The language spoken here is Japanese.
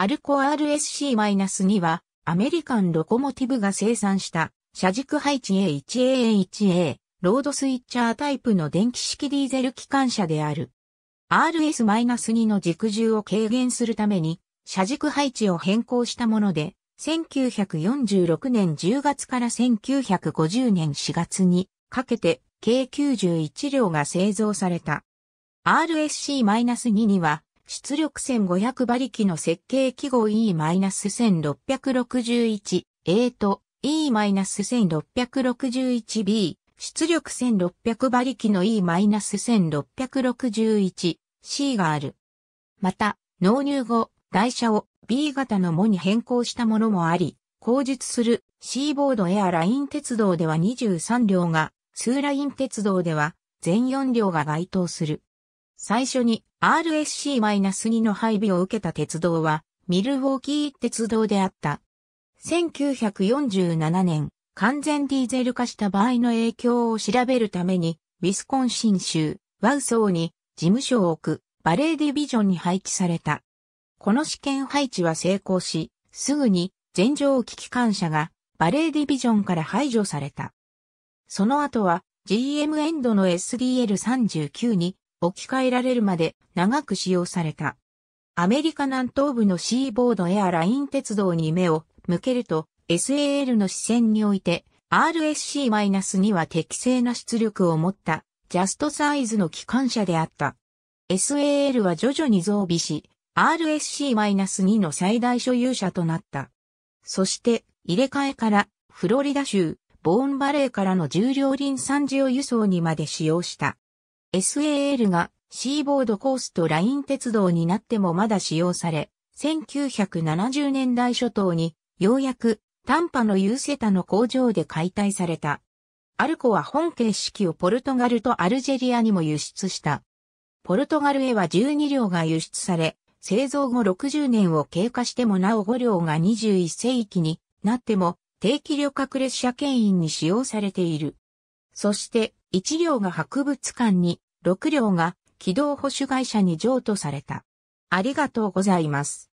アルコ RSC-2 は、アメリカンロコモティブが生産した、車軸配置 A1AA1A、ロードスイッチャータイプの電気式ディーゼル機関車である。RS-2 の軸重を軽減するために、車軸配置を変更したもので、1946年10月から1950年4月にかけて計91両が製造された。RSC-2 には出力1500馬力の設計記号 E-1661A と E-1661B、出力1600馬力の E-1661C がある。また、納入後、台車を B 型のモに変更したものもあり、後述するシーボードエアライン鉄道では23両が、スーライン鉄道では全4両が該当する。最初に RSC-2 の配備を受けた鉄道は、ミルウォーキー鉄道であった。1947年、完全ディーゼル化した場合の影響を調べるために、ウィスコンシン州、ワウソーに事務所を置くバレーディビジョンに配置された。この試験配置は成功し、すぐに全蒸機機関車がバレーディビジョンから排除された。その後は GM エンドの SDL39 に置き換えられるまで長く使用された。アメリカ南東部のシーボードエアライン鉄道に目を向けると SAL の視線において RSC-2 は適正な出力を持ったジャストサイズの機関車であった。SAL は徐々に増備し RSC-2 の最大所有者となった。そして入れ替えからフロリダ州ボーンバレーからの重量輪産を輸送にまで使用した。SAL がシーボードコースとライン鉄道になってもまだ使用され、1970年代初頭にようやく短波のユーセタの工場で解体された。アルコは本形式をポルトガルとアルジェリアにも輸出した。ポルトガルへは12両が輸出され、製造後60年を経過してもなお5両が21世紀になっても定期旅客列車牽引に使用されている。そして1両が博物館に、6両が機動保守会社に譲渡された。ありがとうございます。